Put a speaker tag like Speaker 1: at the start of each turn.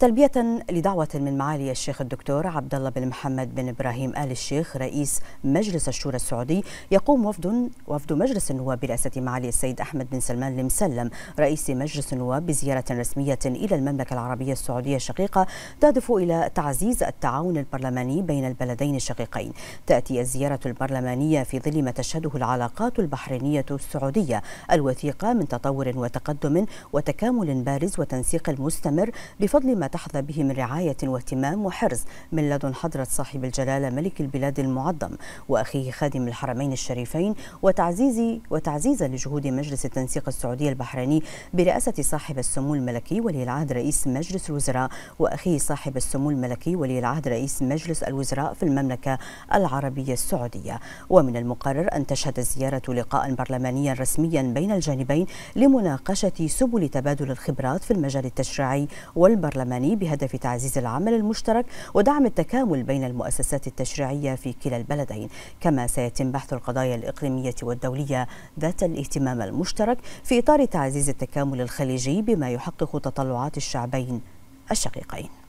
Speaker 1: تلبية لدعوة من معالي الشيخ الدكتور عبد الله بن محمد بن ابراهيم آل الشيخ رئيس مجلس الشورى السعودي يقوم وفد وفد مجلس النواب برئاسة معالي السيد أحمد بن سلمان المسلم رئيس مجلس النواب بزيارة رسمية إلى المملكة العربية السعودية الشقيقة تهدف إلى تعزيز التعاون البرلماني بين البلدين الشقيقين. تأتي الزيارة البرلمانية في ظل ما تشهده العلاقات البحرينية السعودية الوثيقة من تطور وتقدم وتكامل بارز وتنسيق مستمر بفضل ما تحظى به من رعاية واهتمام وحرز من لدن حضرة صاحب الجلالة ملك البلاد المعظم وأخيه خادم الحرمين الشريفين وتعزيز وتعزيزا لجهود مجلس التنسيق السعودي البحريني برئاسة صاحب السمو الملكي ولي العهد رئيس مجلس الوزراء وأخيه صاحب السمو الملكي ولي العهد رئيس مجلس الوزراء في المملكة العربية السعودية ومن المقرر أن تشهد الزيارة لقاء برلمانيا رسميا بين الجانبين لمناقشة سبل تبادل الخبرات في المجال التشريعي والبرلماني العماني بهدف تعزيز العمل المشترك ودعم التكامل بين المؤسسات التشريعية في كلا البلدين كما سيتم بحث القضايا الإقليمية والدولية ذات الاهتمام المشترك في إطار تعزيز التكامل الخليجي بما يحقق تطلعات الشعبين الشقيقين